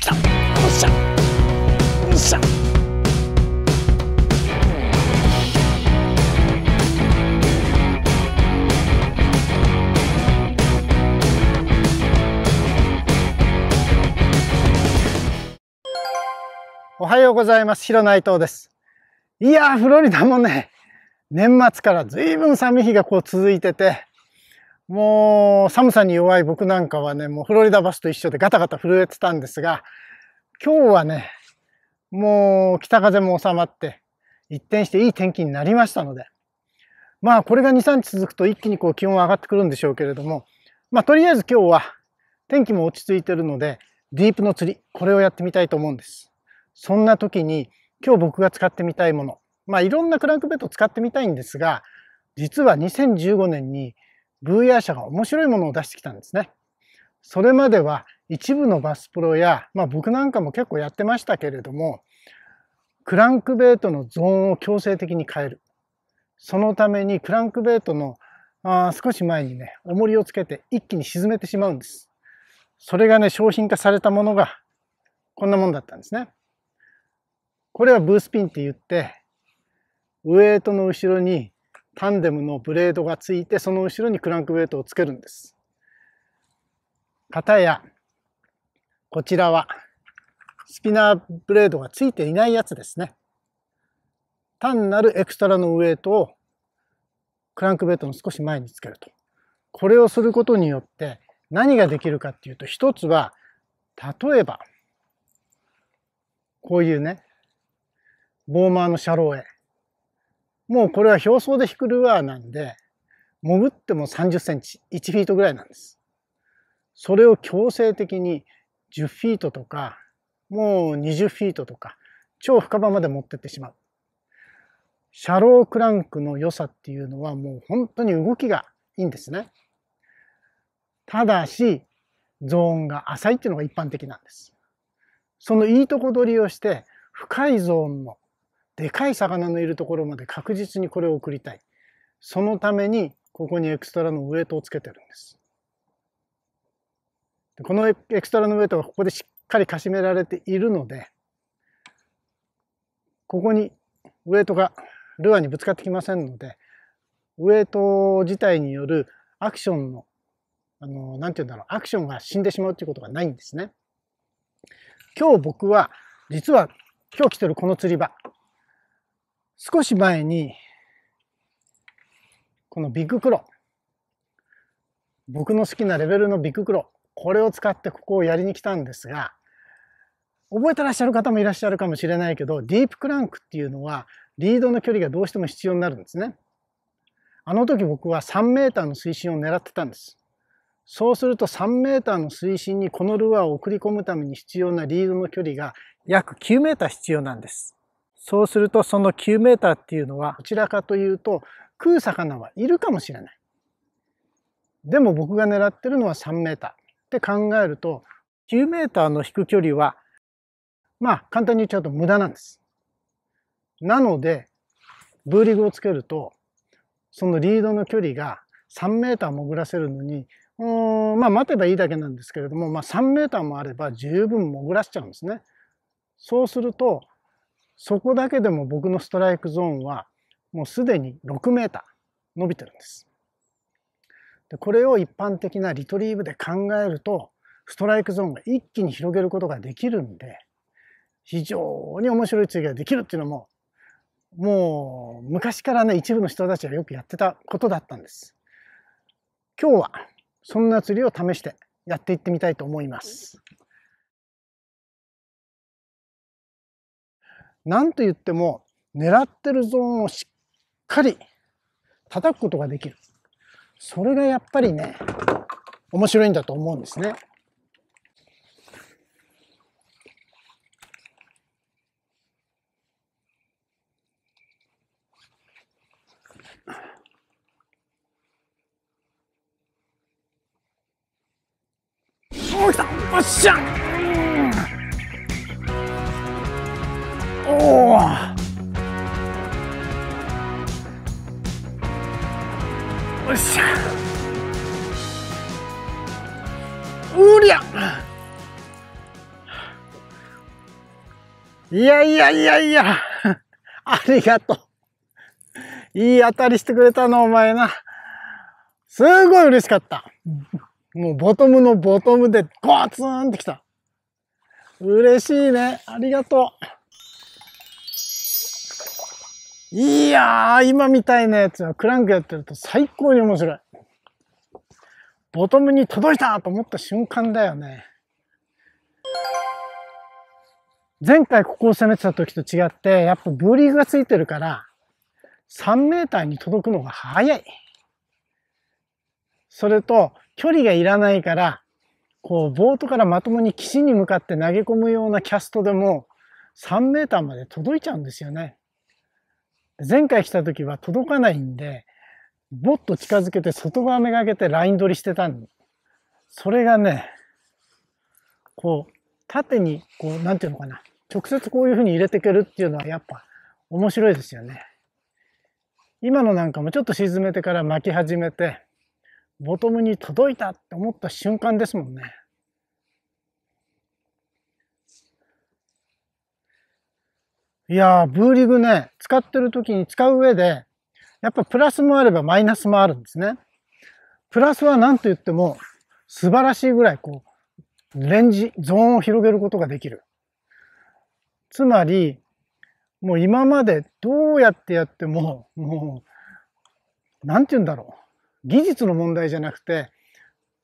起きたよっしゃよっしゃおはようございます。広内藤です。いやー、フロリダもね、年末から随分寒い日がこう続いてて、もう寒さに弱い僕なんかはね、もうフロリダバスと一緒でガタガタ震えてたんですが、今日はね、もう北風も収まって、一転していい天気になりましたので、まあこれが2、3日続くと一気にこう気温上がってくるんでしょうけれども、まあとりあえず今日は天気も落ち着いてるので、ディープの釣り、これをやってみたいと思うんです。そんな時に今日僕が使ってみたいもの、まあいろんなクランクベッド使ってみたいんですが、実は2015年に VR 社が面白いものを出してきたんですね。それまでは一部のバスプロや、まあ、僕なんかも結構やってましたけれども、クランクベイトのゾーンを強制的に変える。そのためにクランクベイトのあ少し前にね、重りをつけて一気に沈めてしまうんです。それがね、商品化されたものがこんなもんだったんですね。これはブースピンって言って、ウエイトの後ろにタンデムのブレードがついてその後ろにクランクウェイトをつけるんです。かたやこちらはスピナーブレードがついていないやつですね。単なるエクストラのウエイトをクランクベッドの少し前につけると。これをすることによって何ができるかっていうと一つは例えばこういうねボーマーのシャローへもうこれは表層で引くルアーなんで、潜っても30センチ、1フィートぐらいなんです。それを強制的に10フィートとか、もう20フィートとか、超深場まで持ってってしまう。シャロークランクの良さっていうのはもう本当に動きがいいんですね。ただし、ゾーンが浅いっていうのが一般的なんです。そのいいとこ取りをして、深いゾーンのでかい魚のいるところまで確実にこれを送りたいそのためにここにエクストラのウエイトをつけてるんですこのエクストラのウエイトがここでしっかりかしめられているのでここにウエイトがルアーにぶつかってきませんのでウエイト自体によるアクションのあの何て言うんだろうアクションが死んでしまうということがないんですね。今日僕は実は今日来てるこの釣り場少し前に、このビッグクロ。僕の好きなレベルのビッグクロ。これを使ってここをやりに来たんですが、覚えてらっしゃる方もいらっしゃるかもしれないけど、ディープクランクっていうのは、リードの距離がどうしても必要になるんですね。あの時僕は3メーターの水深を狙ってたんです。そうすると3メーターの水深にこのルアーを送り込むために必要なリードの距離が約9メーター必要なんです。そうするとその9メーターっていうのはどちらかというと食う魚はいるかもしれない。でも僕が狙ってるのは3メーターって考えると9メーターの引く距離はまあ簡単に言っちゃうと無駄なんです。なのでブーリグをつけるとそのリードの距離が3メーター潜らせるのにうんまあ待てばいいだけなんですけれども、まあ、3メーターもあれば十分潜らせちゃうんですね。そうするとそこだけでも僕のストライクゾーンはもうすでに6メーター伸びてるんです。でこれを一般的なリトリーブで考えるとストライクゾーンが一気に広げることができるんで非常に面白い釣りができるっていうのももう昔からね一部の人たちがよくやってたことだったんです。今日はそんな釣りを試してやっていってみたいと思います。なんと言っても、狙ってるゾーンをしっかり叩くことができる。それがやっぱりね、面白いんだと思うんですね。おっしゃいやいやいやいや、ありがとう。いい当たりしてくれたの、お前な。すごい嬉しかった。もうボトムのボトムでゴツンってきた。嬉しいね。ありがとう。いやー、今みたいなやつはクランクやってると最高に面白い。ボトムに届いたと思った瞬間だよね。前回ここを攻めてた時と違って、やっぱブーリングがついてるから、3メーターに届くのが早い。それと、距離がいらないから、こう、ボートからまともに岸に向かって投げ込むようなキャストでも、3メーターまで届いちゃうんですよね。前回来た時は届かないんで、ぼっと近づけて外側めがけてライン取りしてたんそれがね、こう、縦に、こう、なんていうのかな。直接こういうふうに入れていけるっていうのはやっぱ面白いですよね。今のなんかもちょっと沈めてから巻き始めて、ボトムに届いたって思った瞬間ですもんね。いやー、ブーリグね、使ってる時に使う上で、やっぱプラスもあればマイナスもあるんですね。プラスは何と言っても素晴らしいぐらいこう、レンジ、ゾーンを広げることができる。つまり、もう今までどうやってやっても、もう、なんて言うんだろう。技術の問題じゃなくて、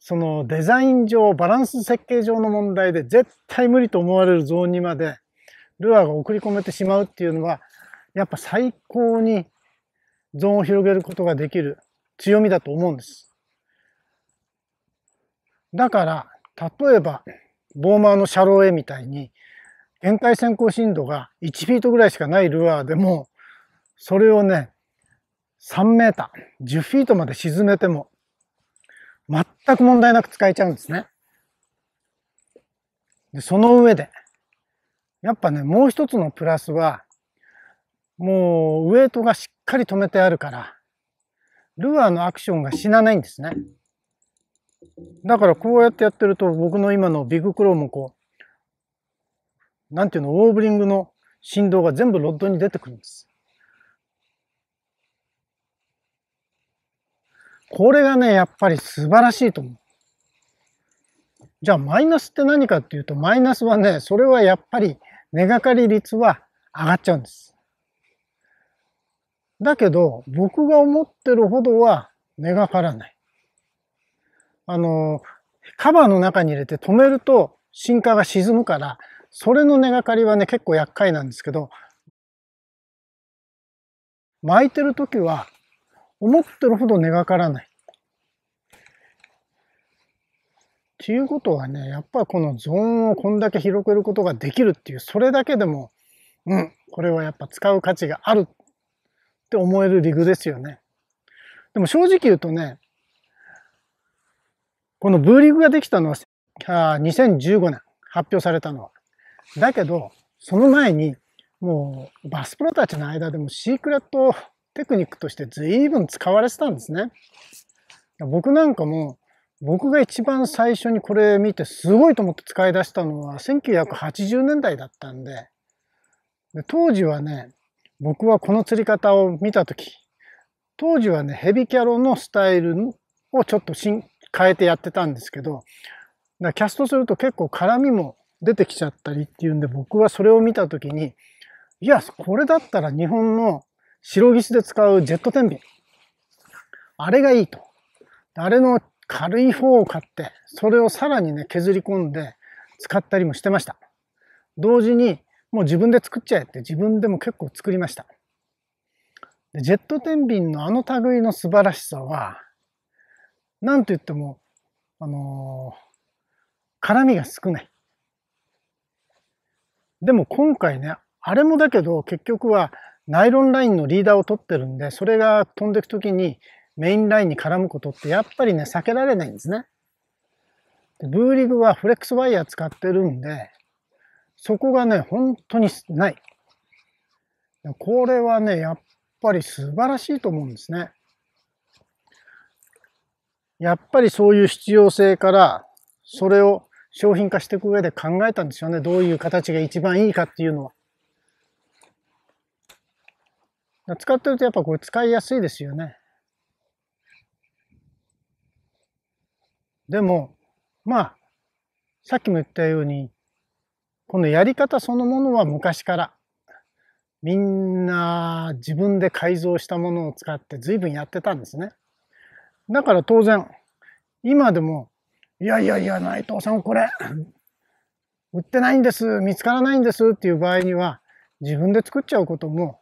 そのデザイン上、バランス設計上の問題で絶対無理と思われるゾーンにまでルアーが送り込めてしまうっていうのは、やっぱ最高にゾーンを広げることができる強みだと思うんです。だから、例えば、ボーマーのシャロー絵みたいに、限界先行深度が1フィートぐらいしかないルアーでも、それをね、3メーター、10フィートまで沈めても、全く問題なく使えちゃうんですね。で、その上で、やっぱね、もう一つのプラスは、もうウエイトがしっかり止めてあるから、ルアーのアクションが死なないんですね。だからこうやってやってると僕の今のビッグクローもこう、なんていうの、ウォーブリングの振動が全部ロッドに出てくるんです。これがね、やっぱり素晴らしいと思う。じゃあマイナスって何かっていうと、マイナスはね、それはやっぱり根がかり率は上がっちゃうんです。だけど、僕が思ってるほどは根がからない。あの、カバーの中に入れて止めると進化が沈むから、それの根がかりはね、結構厄介なんですけど、巻いてる時は、思ってるほど根がからない。っていうことはね、やっぱこのゾーンをこんだけ広げることができるっていう、それだけでも、うん、これはやっぱ使う価値があるって思えるリグですよね。でも正直言うとね、このブーリグができたのは2015年発表されたのは。だけど、その前に、もうバスプロたちの間でもシークレットテクニックとして随分使われてたんですね。僕なんかも、僕が一番最初にこれ見てすごいと思って使い出したのは1980年代だったんで、で当時はね、僕はこの釣り方を見たとき、当時はね、ヘビキャロのスタイルをちょっと変えてやってたんですけど、だキャストすると結構絡みも出てきちゃったりっていうんで、僕はそれを見たときに、いや、これだったら日本の白岸で使うジェット天秤。あれがいいと。あれの軽い方を買って、それをさらにね、削り込んで使ったりもしてました。同時に、もう自分で作っちゃえって自分でも結構作りました。でジェット天秤のあの類の素晴らしさは、なんと言っても、あのー、絡みが少ない。でも今回ね、あれもだけど結局はナイロンラインのリーダーを取ってるんで、それが飛んでいくときにメインラインに絡むことってやっぱりね、避けられないんですね。ブーリグはフレックスワイヤー使ってるんで、そこがね、本当にない。これはね、やっぱり素晴らしいと思うんですね。やっぱりそういう必要性から、それを商品化していく上で考えたんですよね。どういう形が一番いいかっていうのは。使ってるとやっぱこれ使いやすいですよね。でも、まあ、さっきも言ったように、このやり方そのものは昔からみんな自分で改造したものを使って随分やってたんですね。だから当然今でもいやいやいや、内藤さんこれ、売ってないんです、見つからないんですっていう場合には、自分で作っちゃうことも、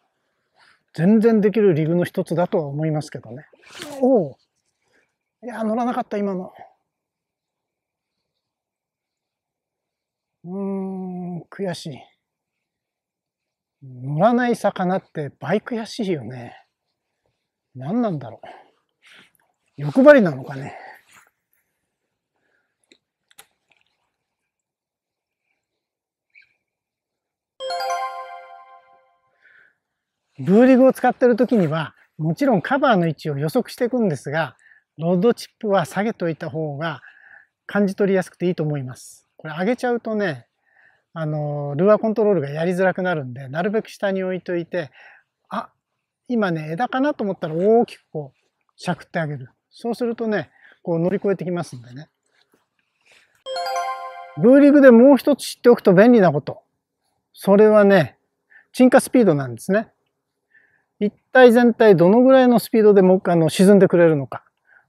全然できるリグの一つだとは思いますけどね。おお。いや、乗らなかった、今の。うーん、悔しい。乗らない魚って倍悔しいよね。何なんだろう。欲張りなのかね。ブーリグを使ってる時には、もちろんカバーの位置を予測していくんですが、ロードチップは下げといた方が感じ取りやすくていいと思います。これ上げちゃうとね、あの、ルアーコントロールがやりづらくなるんで、なるべく下に置いといて、あ、今ね、枝かなと思ったら大きくこう、しゃくってあげる。そうするとね、こう乗り越えてきますんでね。ブーリグでもう一つ知っておくと便利なこと。それはね、沈下スピードなんですね。一体全体どのぐらいのスピードでもあの沈んでくれるのか。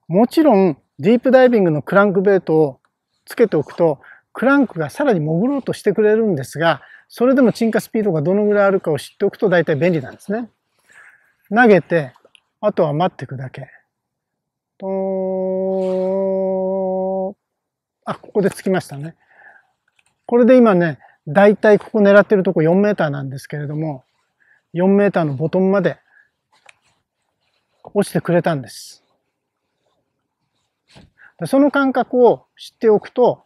もちろん、ディープダイビングのクランクベイトをつけておくと、クランクがさらに潜ろうとしてくれるんですが、それでも沈下スピードがどのぐらいあるかを知っておくと大体便利なんですね。投げて、あとは待っていくだけ。と、あ、ここでつきましたね。これで今ね、大体ここ狙ってるとこ4メーターなんですけれども、4メーターのボトムまで落ちてくれたんです。その感覚を知っておくと、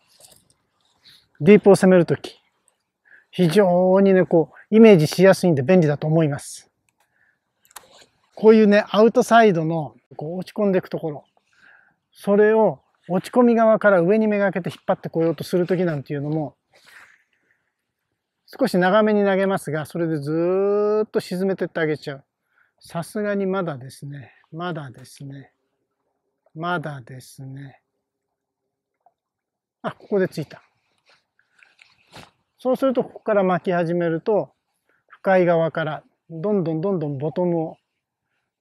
ディープを攻めるとき、非常にね、こう、イメージしやすいんで便利だと思います。こういうね、アウトサイドのこう落ち込んでいくところ、それを落ち込み側から上にめがけて引っ張ってこようとするときなんていうのも、少し長めに投げますが、それでずっと沈めてってあげちゃう。さすがにまだですね。まだですね。まだですね。あ、ここでついた。そうすると、ここから巻き始めると、深い側から、どんどんどんどんボトムを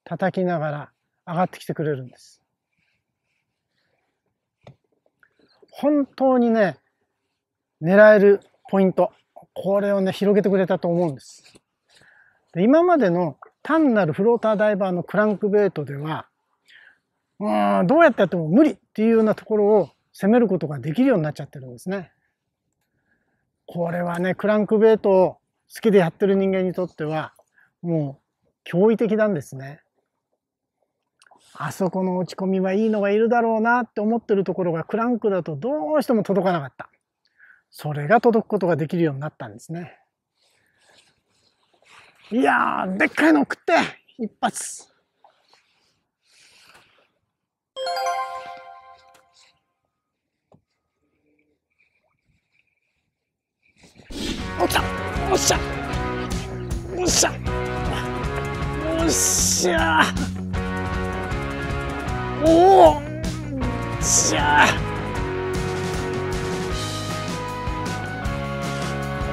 叩きながら上がってきてくれるんです。本当にね、狙えるポイント。これをね、広げてくれたと思うんです。で今までの単なるフローターダイバーのクランクベイトでは、うん、どうやってやっても無理っていうようなところを攻めることができるようになっちゃってるんですね。これはね、クランクベイトを好きでやってる人間にとっては、もう驚異的なんですね。あそこの落ち込みはいいのがいるだろうなって思ってるところがクランクだとどうしても届かなかった。それが届くことができるようになったんですね。いやー、でっかいの食って一発おっしゃおっしゃおっしゃおっしゃおっしゃ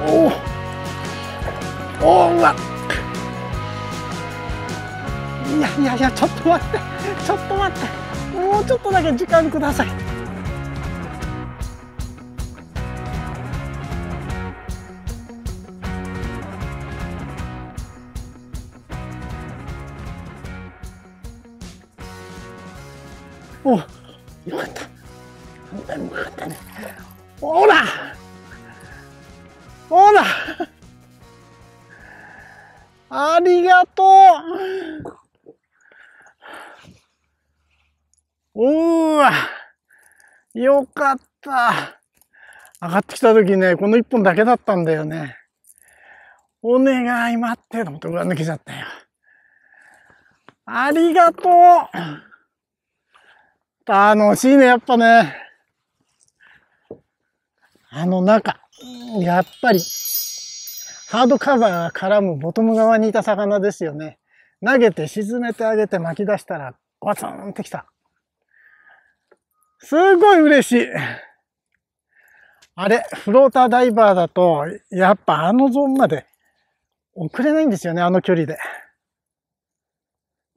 おおおうわいやいやいやちょっと待ってちょっと待ってもうちょっとだけ時間くださいおよかったよかったねほらほらありがとうおーわよかった上がってきた時ね、この一本だけだったんだよね。お願い待ってと思って、抜けちゃったよ。ありがとう楽しいね、やっぱね。あの中。やっぱり、ハードカバー絡むボトム側にいた魚ですよね。投げて沈めてあげて巻き出したら、ゴツンってきた。すごい嬉しい。あれ、フローターダイバーだと、やっぱあのゾーンまで送れないんですよね、あの距離で。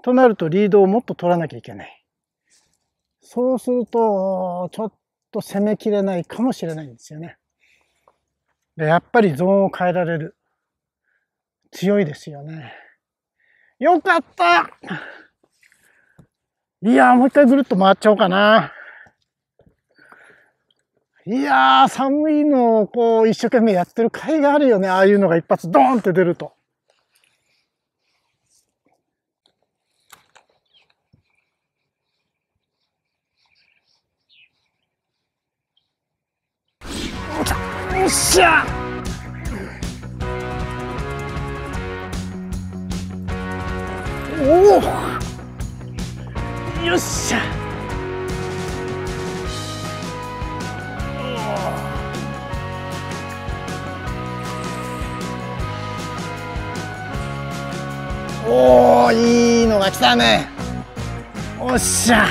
となるとリードをもっと取らなきゃいけない。そうすると、ちょっと攻めきれないかもしれないんですよね。で、やっぱりゾーンを変えられる。強いですよね。よかったいやー、もう一回ぐるっと回っちゃおうかな。いやー、寒いのをこう一生懸命やってる甲斐があるよね。ああいうのが一発ドーンって出ると。しゃおおよっしゃおおいいのが来たねおっしゃ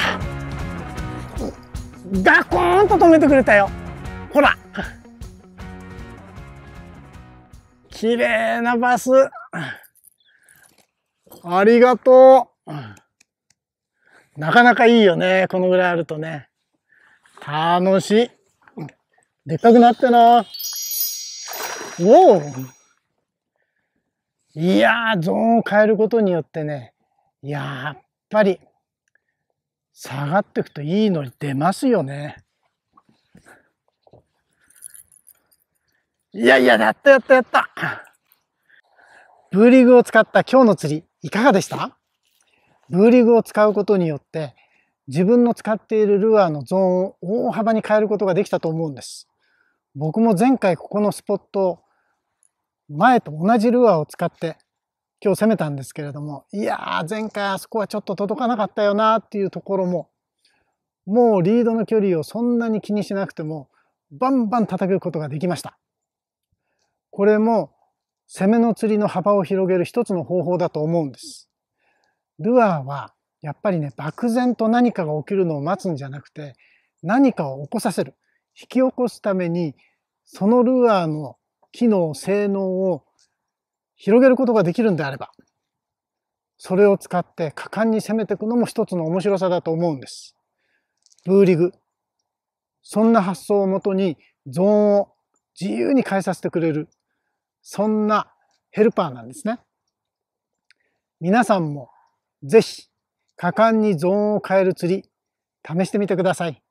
ガコーンと止めてくれたよほら綺麗なバス。ありがとう。なかなかいいよね。このぐらいあるとね。楽しい。でっかくなったな。おおいやー、ゾーンを変えることによってね、やっぱり、下がっていくといいのに出ますよね。いやいや、やったやったやったブーリグを使った今日の釣り、いかがでしたブーリグを使うことによって、自分の使っているルアーのゾーンを大幅に変えることができたと思うんです。僕も前回ここのスポット、前と同じルアーを使って今日攻めたんですけれども、いやー、前回あそこはちょっと届かなかったよなっていうところも、もうリードの距離をそんなに気にしなくても、バンバン叩くことができました。これも攻めの釣りの幅を広げる一つの方法だと思うんです。ルアーはやっぱりね、漠然と何かが起きるのを待つんじゃなくて、何かを起こさせる。引き起こすために、そのルアーの機能、性能を広げることができるんであれば、それを使って果敢に攻めていくのも一つの面白さだと思うんです。ブーリグ。そんな発想をもとにゾーンを自由に変えさせてくれるそんなヘルパーなんですね。皆さんもぜひ果敢にゾーンを変える釣り試してみてください。